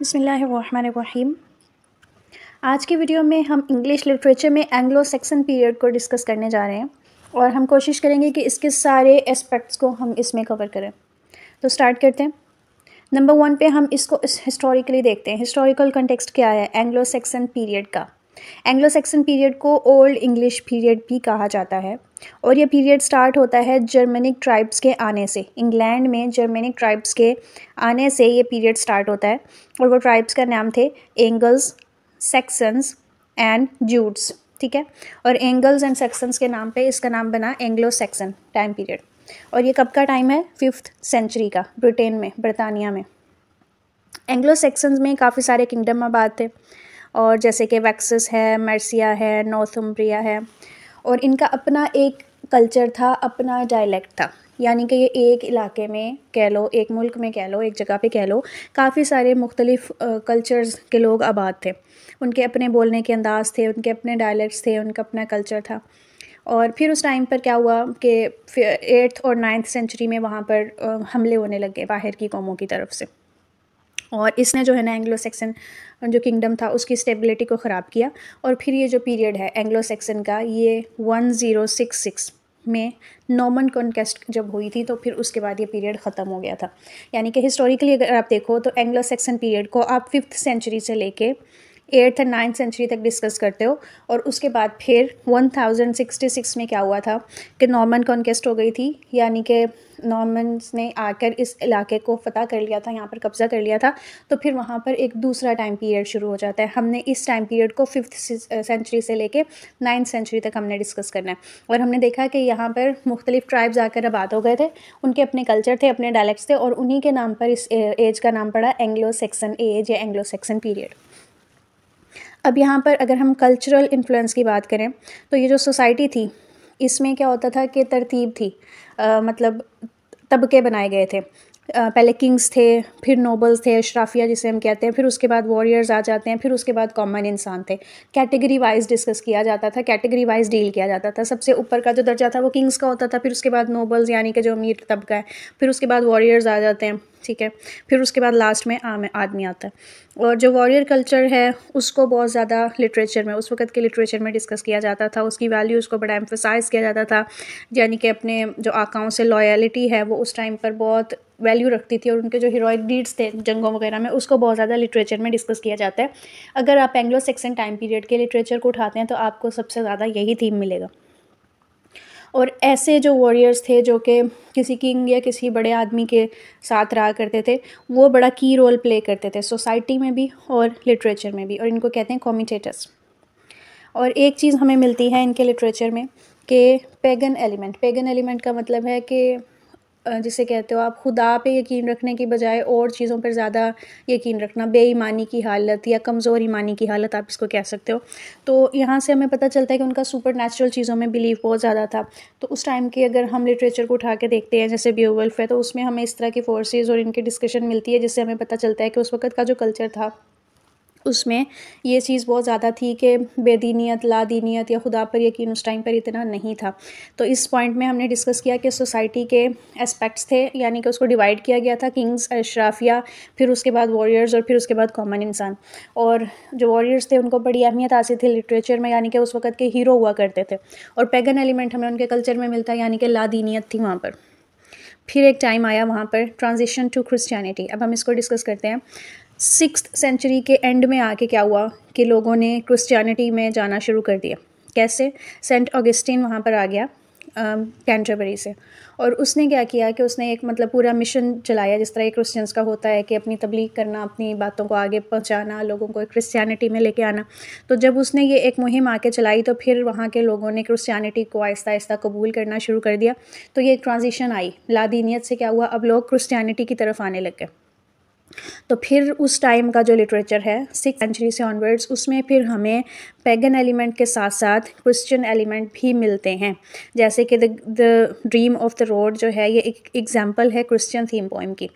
बसमीम आज की वीडियो में हम इंग्लिश लिटरेचर में एंग्लो सेक्सन पीरियड को डिस्कस करने जा रहे हैं और हम कोशिश करेंगे कि इसके सारे एस्पेक्ट्स को हम इसमें कवर करें तो स्टार्ट करते हैं नंबर वन पे हम इसको इस हिस्टोरिकली देखते हैं हिस्टोरिकल कंटेक्स्ट क्या है एंग्लो सेक्सन पीरियड का एंग्लो सैक्सन पीरियड को ओल्ड इंग्लिश पीरियड भी कहा जाता है और यह पीरियड स्टार्ट होता है जर्मनिक ट्राइब्स के आने से इंग्लैंड में जर्मनिक ट्राइब्स के आने से ये पीरियड स्टार्ट होता है और वो ट्राइब्स का नाम थे एंगल्स सेक्सन्स एंड जूट्स ठीक है और एंगल्स एंड सेक्सन्स के नाम पे इसका नाम बना एंग्लो सेक्सन टाइम पीरियड और ये कब का टाइम है फिफ्थ सेंचुरी का ब्रिटेन में बरतानिया में एंग्लो सेक्सन्स में काफ़ी सारे किंगडम आबाद थे और जैसे कि वैक्सिस है मर्सिया है नॉर्थम्ब्रिया है और इनका अपना एक कल्चर था अपना डायलैक्ट था यानी कि ये एक इलाके में कह लो एक मुल्क में कह लो एक जगह पे कह लो काफ़ी सारे मुख्तलिफ़ कल्चर्स के लोग आबाद थे उनके अपने बोलने के अंदाज थे उनके अपने डायलैक्ट्स थे उनका अपना कल्चर था और फिर उस टाइम पर क्या हुआ कि एट्थ और नाइन्थ सेंचुरी में वहाँ पर हमले होने लगे बाहर की कौमों की तरफ से और इसने जो है ना एंग्लो सेक्सन जो किंगडम था उसकी स्टेबिलिटी को ख़राब किया और फिर ये जो पीरियड है एंग्लो सेक्सन का ये वन ज़ीरो सिक्स सिक्स में नॉर्मन कॉन्केस्ट जब हुई थी तो फिर उसके बाद ये पीरियड ख़त्म हो गया था यानी कि हिस्टोरिकली अगर आप देखो तो एंग्लो सेक्सन पीरियड को आप फिफ्थ सेंचुरी से लेके एट्थ एंड नाइन्थ सेंचुरी तक डिस्कस करते हो और उसके बाद फिर वन थाउजेंड सिक्सटी सिक्स में क्या हुआ था कि नॉर्मन कॉन्केस्ट हो गई थी यानी कि नॉर्मन्स ने आकर इस इलाके को फ़तह कर लिया था यहाँ पर कब्ज़ा कर लिया था तो फिर वहाँ पर एक दूसरा टाइम पीरियड शुरू हो जाता है हमने इस टाइम पीरियड को फिफ्थ सेंचुरी से लेके नाइन्थ सेंचुरी तक हमने डिस्कस करना है और हमने देखा कि यहाँ पर मुख्तलिफ़ ट्राइब्स आकर आबाद हो गए थे उनके अपने कल्चर थे अपने डायलैक्ट्स थे और उन्हीं के नाम पर इस एज का नाम पड़ा एंग्लो सेक्सन एज या एंग्लो सेक्सन पीरियड अब यहाँ पर अगर हम कल्चरल इन्फ्लुएंस की बात करें तो ये जो सोसाइटी थी इसमें क्या होता था कि तरतीब थी आ, मतलब तबके बनाए गए थे आ, पहले किंग्स थे फिर नोबल्स थे अशराफिया जिसे हम कहते हैं फिर उसके बाद वॉरियर्स आ जाते हैं फिर उसके बाद कॉमन इंसान थे कैटेगरी वाइज डिस्कस किया जाता था कैटेगरी वाइज डील किया जाता था सबसे ऊपर का जो दर्जा था वो किंग्स का होता था फिर उसके बाद नोबल्स यानी कि जो अमीर तबका है फिर उसके बाद वॉरियर्स आ जाते हैं ठीक है फिर उसके बाद लास्ट में आम आदमी आता है और जो वॉरियर कल्चर है उसको बहुत ज़्यादा लिटरेचर में उस वक्त के लिटरेचर में डिस्कस किया जाता था उसकी वैल्यू उसको बड़ा एम्फोसाइज किया जाता था यानी कि अपने जो आकाओं से लॉयलिटी है वो उस टाइम पर बहुत वैल्यू रखती थी और उनके जो हीरोइक डीड्स थे जंगों वगैरह में उसको बहुत ज़्यादा लिटरेचर में डिस्कस किया जाता है अगर आप एंग्लो सेक्सन टाइम पीरियड के लिटरेचर को उठाते हैं तो आपको सबसे ज़्यादा यही थीम मिलेगा और ऐसे जो वॉरियर्स थे जो कि किसी किंग या किसी बड़े आदमी के साथ रहा करते थे वो बड़ा की रोल प्ले करते थे सोसाइटी में भी और लिटरेचर में भी और इनको कहते हैं कॉमिटेटर्स और एक चीज़ हमें मिलती है इनके लिटरेचर में कि पेगन एलिमेंट पेगन एलिमेंट का मतलब है कि जिसे कहते हो आप खुदा पे यकीन रखने की बजाय और चीज़ों पर ज़्यादा यकीन रखना बेईमानी की हालत या कमज़ोर ईमानी की हालत आप इसको कह सकते हो तो यहाँ से हमें पता चलता है कि उनका सुपर नेचुरल चीज़ों में बिलीव बहुत ज़्यादा था तो उस टाइम की अगर हम लिटरेचर को उठा के देखते हैं जैसे ब्यूवल्फ है तो उसमें हमें इस तरह की फोर्सेज और इनकी डिस्कशन मिलती है जिससे हमें पता चलता है कि उस वक्त का जो कल्चर था उसमें ये चीज़ बहुत ज़्यादा थी कि बेदीनीत लादीनीत या खुदा पर यकीन उस टाइम पर इतना नहीं था तो इस पॉइंट में हमने डिस्कस किया कि सोसाइटी के एस्पेक्ट्स थे यानी कि उसको डिवाइड किया गया था किंग्स अशराफिया फिर उसके बाद वॉरियर्स और फिर उसके बाद कॉमन इंसान और जो वॉरियर्स थे उनको बड़ी अहमियत हासिल थी लिटरेचर में यानी कि उस वक्त के हीरो हुआ करते थे और पैगन एलिमेंट हमें उनके कल्चर में मिलता यानी कि लादीनीत थी वहाँ पर फिर एक टाइम आया वहाँ पर ट्रांजिशन टू क्रिस्टियनिटी अब हम इसको डिस्कस करते हैं सिक्स सेंचुरी के एंड में आके क्या हुआ कि लोगों ने क्रिश्चियनिटी में जाना शुरू कर दिया कैसे सेंट ऑगस्टीन वहाँ पर आ गया कैंटरबरी से और उसने क्या किया कि उसने एक मतलब पूरा मिशन चलाया जिस तरह क्रिश्चियंस का होता है कि अपनी तबलीग करना अपनी बातों को आगे पहुंचाना लोगों को क्रिश्चियनिटी में लेके आना तो जब उसने ये एक मुहिम आके चलाई तो फिर वहाँ के लोगों ने क्रिश्चियनिटी को आहिस्ता आहिस्ता कबूल करना शुरू कर दिया तो ये एक ट्रांजिशन आई लादीनीत से क्या हुआ अब लोग क्रिश्चियनिटी की तरफ आने लग गए तो फिर उस टाइम का जो लिटरेचर है सिक्स सेंचुरी से ऑनवर्ड्स उसमें फिर हमें पैगन एलिमेंट के साथ साथ क्रिश्चियन एलिमेंट भी मिलते हैं जैसे कि the Dream of the Rood जो है ये एक एग्जाम्पल है क्रिश्चियन थीम पोइम की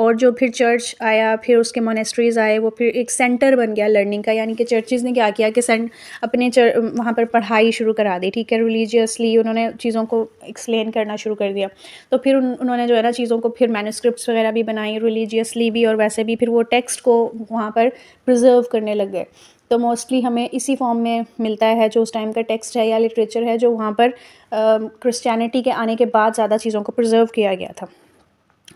और जो फिर चर्च आया फिर उसके मोनेस्ट्रीज़ आए वो फिर एक सेंटर बन गया लर्निंग का यानी कि चर्चेज़ ने क्या किया कि सेंट अपने चर वहाँ पर पढ़ाई शुरू करा दी ठीक है रिलीजियसली उन्होंने चीज़ों को एक्सप्लेन करना शुरू कर दिया तो फिर उन, उन्होंने जो है ना चीज़ों को फिर मैनस्क्रिप्ट वगैरह भी बनाई रिलीजियसली भी और वैसे भी फिर वो टेक्स्ट को वहाँ पर प्रिजर्व करने लग गए तो मोस्टली हमें इसी फॉर्म में मिलता है जो उस टाइम का टेक्स्ट है या लिटरेचर है जो वहाँ पर क्रिश्चियनिटी के आने के बाद ज़्यादा चीज़ों को प्रिजर्व किया गया था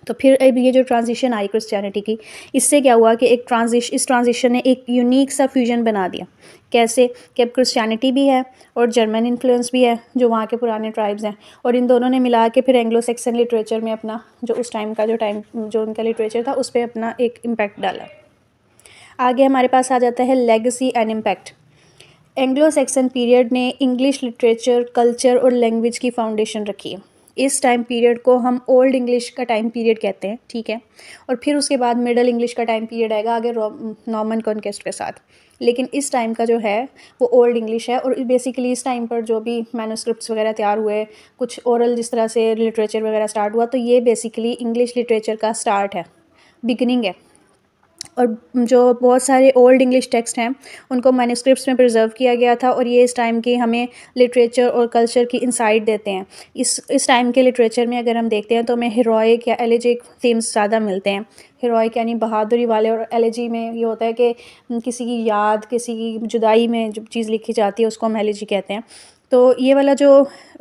तो फिर अब ये जो ट्रांजिशन आई क्रिस्टियनिटी की इससे क्या हुआ कि एक ट्रांजिश इस ट्रांजिशन ने एक यूनिक सा फ्यूजन बना दिया कैसे कि अब क्रिस्टियनिटी भी है और जर्मन इन्फ्लुएंस भी है जो वहाँ के पुराने ट्राइब्स हैं और इन दोनों ने मिला के फिर एंग्लो सेक्सन लिटरेचर में अपना जो उस टाइम का जो टाइम जो उनका लिटरेचर था उस पर अपना एक इम्पैक्ट डाला आगे हमारे पास आ जाता है legacy and impact Anglo Saxon period ने इंग्लिश लिटरेचर कल्चर और लैंग्वेज की फाउंडेशन रखी है इस टाइम पीरियड को हम ओल्ड इंग्लिश का टाइम पीरियड कहते हैं ठीक है और फिर उसके बाद मिडल इंग्लिश का टाइम पीरियड आएगा आगे नॉर्मन कॉन्केस्ट के साथ लेकिन इस टाइम का जो है वो ओल्ड इंग्लिश है और बेसिकली इस टाइम पर जो भी मैनोस्क्रिप्ट वगैरह तैयार हुए कुछ औरल जिस तरह से लिटरेचर वगैरह स्टार्ट हुआ तो ये बेसिकली इंग्लिश लिटरेचर का स्टार्ट है बिगनिंग है और जो बहुत सारे ओल्ड इंग्लिश टेक्स्ट हैं उनको मैनुस्क्रिप्ट में प्रिजर्व किया गया था और ये इस टाइम की हमें लिटरेचर और कल्चर की इंसाइट देते हैं इस इस टाइम के लिटरेचर में अगर हम देखते हैं तो हमें हिरोइक या एलिजिक थीम्स ज़्यादा मिलते हैं हिरोइक यानी बहादुरी वाले और एलिजी में ये होता है कि किसी की याद किसी की जुदाई में जो चीज़ लिखी जाती है उसको हम एलिजी कहते हैं तो ये वाला जो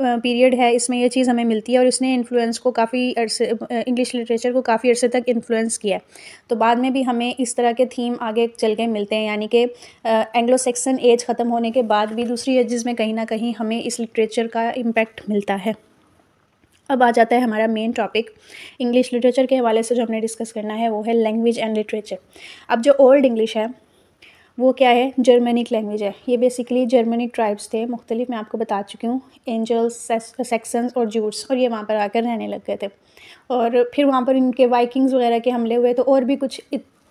पीरियड है इसमें ये चीज़ हमें मिलती है और इसने इन्फ्लुएंस को काफ़ी अरसे इंग्लिश लिटरेचर को काफ़ी अरसे तक इन्फ्लुएंस किया है तो बाद में भी हमें इस तरह के थीम आगे चल के मिलते हैं यानी कि एंग्लो सेक्सन एज ख़त्म होने के बाद भी दूसरी एजेस में कहीं ना कहीं हमें इस लिटरेचर का इम्पैक्ट मिलता है अब आ जाता है हमारा मेन टॉपिक इंग्लिश लिटरेचर के हवाले से जो हमने डिस्कस करना है वो है लैंग्वेज एंड लिटरेचर अब जो ओल्ड इंग्लिश है वो क्या है जर्मनिक लैंग्वेज है ये बेसिकली जर्मनिक ट्राइब्स थे मुख्तलिफ मैं आपको बता चुकी हूँ एंजल्स सेक्सन्स और जूट्स और ये वहाँ पर आकर रहने लग गए थे और फिर वहाँ पर इनके वाइकिंग्स वगैरह के हमले हुए तो और भी कुछ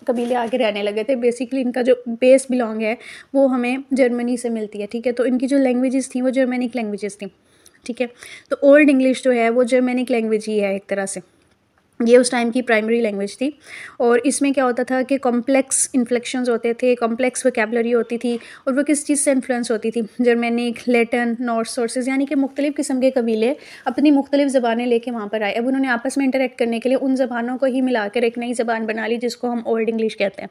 कबीले आके रहने लगे थे बेसिकली इनका जो बेस बिलोंग है वो हमें जर्मनी से मिलती है ठीक है तो इनकी जो लैंग्वेजेस थी वो जर्मनिक लैंग्वेजेस थी ठीक है तो ओल्ड इंग्लिश जो है वो जर्मनिक लैंग्वेज ही है एक तरह से ये उस टाइम की प्राइमरी लैंग्वेज थी और इसमें क्या होता था कि कॉम्प्लेक्स इन्फ्लेक्शंस होते थे कॉम्प्लेक्स वकेबलरी होती थी और वो किस चीज़ से इन्फ्लुएंस होती थी जर्मेनिक लेटन नॉर्थ सोर्सेज यानी कि मुख्तलिफ़ किस्म के कबीले अपनी मुख्तलिफ ज़बानें लेके वहाँ पर आए अब उन्होंने आपस में इंटरेक्ट करने के लिए उन ज़बानों को ही कर एक नई ज़बान बना ली जिसको हम ओल्ड इंग्लिश कहते हैं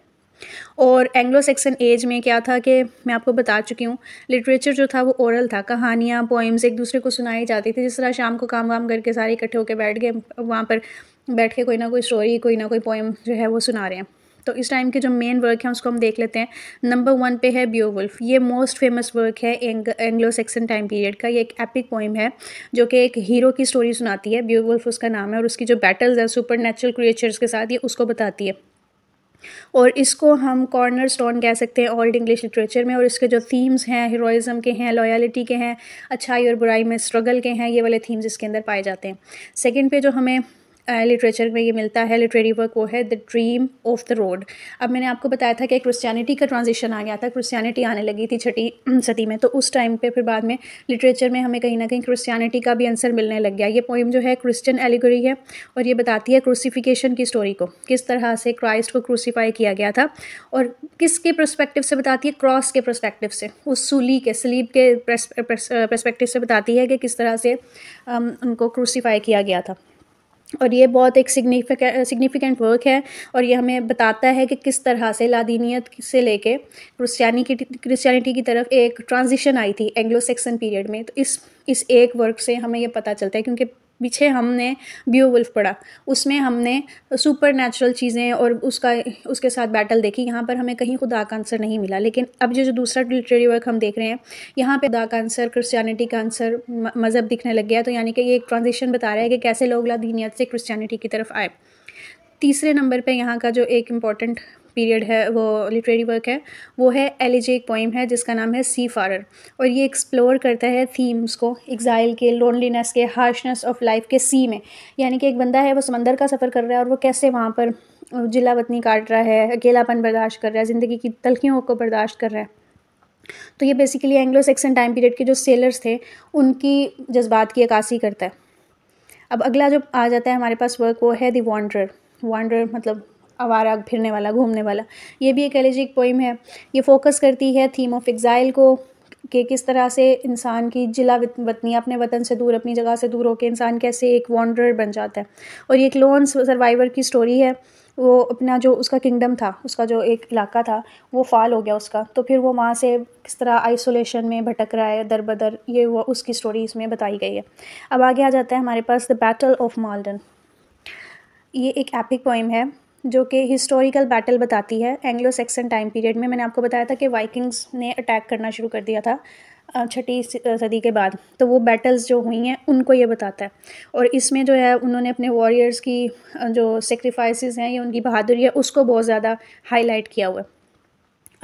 और एंग्लो सेक्सन एज में क्या था कि मैं आपको बता चुकी हूँ लिटरेचर जो था वो ओरल था कहानियाँ पोइम्स एक दूसरे को सुनाई जाती थी जिस तरह शाम को काम वाम करके सारे इकट्ठे होकर बैठ गए वहाँ पर बैठ के कोई ना कोई स्टोरी कोई ना कोई पोएम जो है वो सुना रहे हैं तो इस टाइम के जो मेन वर्क हैं उसको हम देख लेते हैं नंबर वन पे है वुल्फ ये मोस्ट फेमस वर्क है एंग्लो सेक्सन टाइम पीरियड का ये एक एपिक पोइम है जो कि एक हीरो की स्टोरी सुनाती है बियोवुल्फ उसका नाम है और उसकी जो बैटल्स है सुपर नेचुरल क्रिएचर्स के साथ ये उसको बताती है और इसको हम कॉर्नर स्टोन कह सकते हैं ओल्ड इंग्लिश लिटरेचर में और इसके जो थीम्स हैं हीरोइज़म के हैं लॉयलिटी के हैं अच्छाई और बुराई में स्ट्रगल के हैं ये वाले थीम्स इसके अंदर पाए जाते हैं सेकेंड पे जो हमें लिटरेचर में ये मिलता है लिटरेरी वर्क वो है the Dream of the Rood अब मैंने आपको बताया था कि क्रिस्चियनिटी का ट्रांजिशन आ गया था क्रिस्टियनिटी आने लगी थी छठी सदी में तो उस टाइम पे फिर बाद में लिटरेचर में हमें कहीं ना कहीं क्रिस्टियनिटी का भी आंसर मिलने लग गया ये पोइम जो है क्रिस्टियन एलिगोरी है और ये बताती है क्रूसीफिकेशन की स्टोरी को किस तरह से क्राइस्ट को क्रूसीफाई किया गया था और किसके प्रस्पेक्टिव से बताती है क्रॉस के प्रस्पेक्टिव से उस सूली के स्लीब के प्रस्पेक्टिव से बताती है कि किस तरह से उनको क्रूसीफाई किया गया था और ये बहुत एक सिग्निफिकेंट सिग्निफिकेंट वर्क है और ये हमें बताता है कि किस तरह से लादीनीत से लेके क्रिस्टियानी की क्रिस्टियानिटी की तरफ एक ट्रांजिशन आई थी एंग्लो सेक्सन पीरियड में तो इस इस एक वर्क से हमें ये पता चलता है क्योंकि पीछे हमने बियो वुल्फ पढ़ा उसमें हमने सुपर नेचुरल चीज़ें और उसका उसके साथ बैटल देखी यहाँ पर हमें कहीं खुदा का आंसर नहीं मिला लेकिन अब जो जो दूसरा लिटरेरी वर्क हम देख रहे हैं यहाँ पे खुदा का आंसर क्रिस्चानिटी का आंसर मज़हब दिखने लग गया तो यानी कि ये एक ट्रांजिशन बता रहा है कि कैसे लोग लादीनियत से क्रिस्चानिटी की तरफ आए तीसरे नंबर पे यहाँ का जो एक इम्पॉर्टेंट पीरियड है वो लिटरेरी वर्क है वो है एलिजे एक पोइम है जिसका नाम है सी फारर और ये एक्सप्लोर करता है थीम्स को एग्जाइल के लोनलीनेस के हार्शनेस ऑफ लाइफ के सी में यानी कि एक बंदा है वो समंदर का सफ़र कर रहा है और वो कैसे वहाँ पर जिला वतनी काट रहा है अकेलापन बर्दाश्त कर रहा है ज़िंदगी की तलखियों को बर्दाश्त कर रहा है तो ये basically Anglo Saxon time period के जो सेलर्स थे उनकी जज्बात की अक्सी करता है अब अगला जो आ जाता है हमारे पास वर्क वो है दी वॉन्ड्रर वांडर मतलब आवारा फिरने वाला घूमने वाला ये भी एक एलिजिक पोइम है ये फोकस करती है थीम ऑफ एग्ज़ाइल को कि किस तरह से इंसान की जिला वतनी अपने वतन से दूर अपनी जगह से दूर होकर इंसान कैसे एक वॉन्डर बन जाता है और ये क्लोन सर्वाइवर की स्टोरी है वो अपना जो उसका किंगडम था उसका जो एक इलाका था वो फाल हो गया उसका तो फिर वो वहाँ से किस तरह आइसोलेशन में भटक रहा है दर बदर ये वो उसकी स्टोरी इसमें बताई गई है अब आगे आ जाता है हमारे पास द बैटल ऑफ मालडन ये एक एपिक पोइम है जो कि हिस्टोरिकल बैटल बताती है एंग्लो सेक्सन टाइम पीरियड में मैंने आपको बताया था कि वाइकिंग्स ने अटैक करना शुरू कर दिया था छठी सदी के बाद तो वो बैटल्स जो हुई हैं उनको ये बताता है और इसमें जो है उन्होंने अपने वॉरियर्स की जो सेक्रीफाइसेस हैं या उनकी बहादुरी है उसको बहुत ज़्यादा हाईलाइट किया हुआ है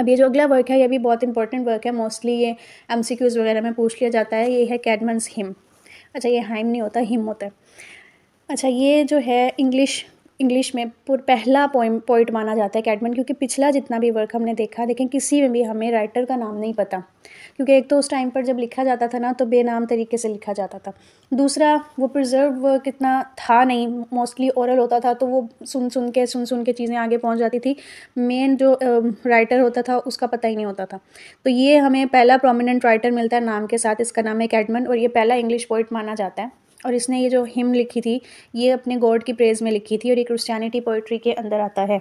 अब ये जो अगला वर्क है ये भी बहुत इंपॉर्टेंट वर्क है मोस्टली ये एम वगैरह में पूछ लिया जाता है ये है कैडमंस हिम अच्छा ये हाइम नहीं होता हिम होता है अच्छा ये जो है इंग्लिश इंग्लिश में पुर पहला पोइम पोइट माना जाता है कैडमन क्योंकि पिछला जितना भी वर्क हमने देखा लेकिन किसी में भी हमें राइटर का नाम नहीं पता क्योंकि एक तो उस टाइम पर जब लिखा जाता था ना तो बेनाम तरीके से लिखा जाता था दूसरा वो प्रिजर्व वर्क इतना था नहीं मोस्टली ओरल होता था तो वो सुन सुन के सुन सुन के चीज़ें आगे पहुँच जाती थी मेन जो राइटर um, होता था उसका पता ही नहीं होता था तो ये हमें पहला प्रोमिनेंट राइटर मिलता है नाम के साथ इसका नाम है कैडमन और ये पहला इंग्लिश पोइट माना जाता है और इसने ये जो हिम लिखी थी ये अपने गॉड की प्रेज़ में लिखी थी और ये क्रिश्चियनिटी पोइट्री के अंदर आता है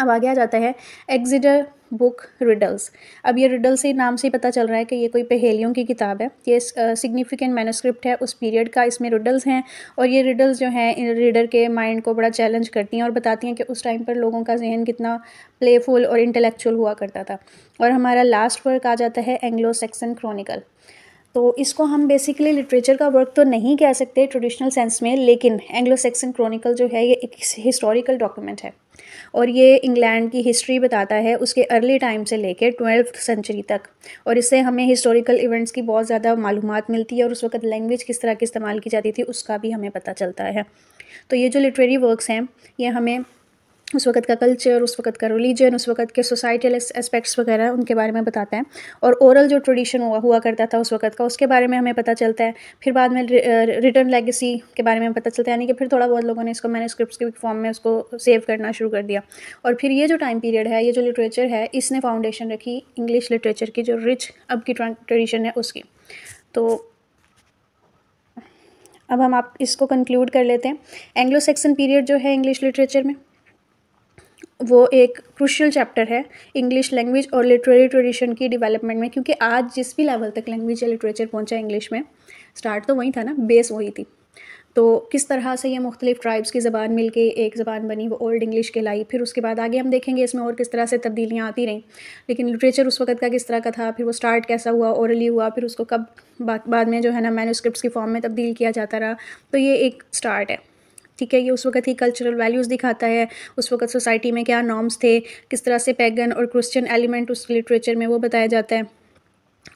अब आगे आ जाता है एग्जिडर बुक रिडल्स अब ये रिडल्स से नाम से ही पता चल रहा है कि ये कोई पहेलियों की किताब है ये सिग्निफिकेंट मैनोस्क्रिप्ट है उस पीरियड का इसमें रिडल्स हैं और ये रिडल्स जो हैं रीडर के माइंड को बड़ा चैलेंज करती हैं और बताती हैं कि उस टाइम पर लोगों का जहन कितना प्लेफुल और इंटेलेक्चुअल हुआ करता था और हमारा लास्ट वर्क आ जाता है एंग्लो सेक्सन क्रॉनिकल तो इसको हम बेसिकली लिटरेचर का वर्क तो नहीं कह सकते ट्रेडिशनल सेंस में लेकिन एंग्लो सेक्सन क्रॉनिकल जो है ये एक हिस्टोरिकल डॉक्यूमेंट है और ये इंग्लैंड की हिस्ट्री बताता है उसके अर्ली टाइम से लेके ट्वेल्थ सेंचुरी तक और इससे हमें हिस्टोरिकल इवेंट्स की बहुत ज़्यादा मालूम मिलती है और उस वक्त लैंग्वेज किस तरह की इस्तेमाल की जाती थी उसका भी हमें पता चलता है तो ये जो लिटरेरी वर्कस हैं ये हमें उस वक्त का कल्चर उस वक्त का रिलीजन उस वक्त के सोसाइटल एस्पेक्ट्स वगैरह उनके बारे में बताते हैं और ओरल जो ट्रेडिशन हुआ हुआ करता था उस वक्त का उसके बारे में हमें पता चलता है फिर बाद में रिटर्न लेगेसी के बारे में पता चलता है यानी कि फिर थोड़ा बहुत लोगों ने इसको मैंने स्क्रिप्ट के फॉर्म में उसको सेव करना शुरू कर दिया और फिर ये जो टाइम पीरियड है ये जो लिटरेचर है इसने फाउंडेशन रखी इंग्लिश लिटरेचर की जो रिच अब की ट्रेडिशन है उसकी तो अब हम आप इसको कंक्लूड कर लेते हैं एंग्लो सेक्सन पीरियड जो है इंग्लिश लिटरेचर में वो एक क्रूशल चैप्टर है इंग्लिश लैंग्वेज और लिटरेरी ट्रेडिशन की डेवलपमेंट में क्योंकि आज जिस भी लेवल तक लैंग्वेज या लिटरेचर पहुंचा इंग्लिश में स्टार्ट तो वहीं था ना बेस वही थी तो किस तरह से ये मुख्तलिफ ट्राइब्स की ज़बान मिल के एक ज़बान बनी वो ओल्ड इंग्लिश के लाई फिर उसके बाद आगे हम देखेंगे इसमें और किस तरह से तब्दीलियाँ आती रहीं लेकिन लिटरेचर उस वक्त का किस तरह का था फिर वो स्टार्ट कैसा हुआ औरली हुआ फिर उसको कब बाद में जो है ना मैनोस्क्रिप्ट की फॉर्म में तब्दील किया जाता रहा तो ये एक स्टार्ट है ठीक है ये उस वक्त ही कल्चरल वैल्यूज़ दिखाता है उस वक्त सोसाइटी में क्या नॉर्म्स थे किस तरह से पैगन और क्रिश्चियन एलिमेंट उस लिटरेचर में वो बताया जाता है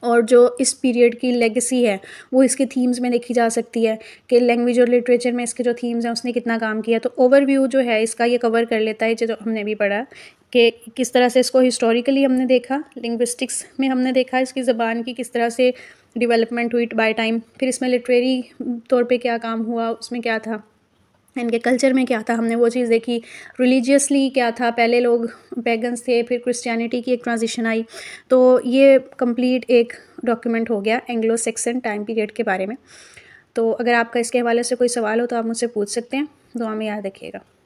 और जो इस पीरियड की लेगेसी है वो इसके थीम्स में देखी जा सकती है कि लैंग्वेज और लिटरेचर में इसके जो थीम्स हैं उसने कितना काम किया तो ओवरव्यू जो है इसका ये कवर कर लेता है जो हमने भी पढ़ा कि किस तरह से इसको हिस्टोरिकली हमने देखा लिंग्विस्टिक्स में हमने देखा इसकी ज़बान की किस तरह से डिवेलपमेंट हुई बाई टाइम फिर इसमें लिटरेरी तौर पर क्या काम हुआ उसमें क्या था इनके कल्चर में क्या था हमने वो चीज़ देखी रिलीजियसली क्या था पहले लोग पैगन्स थे फिर क्रिश्चियनिटी की एक ट्रांजिशन आई तो ये कंप्लीट एक डॉक्यूमेंट हो गया एंग्लो सेक्सन टाइम पीरियड के बारे में तो अगर आपका इसके हवाले से कोई सवाल हो तो आप मुझसे पूछ सकते हैं दुआ में याद रखिएगा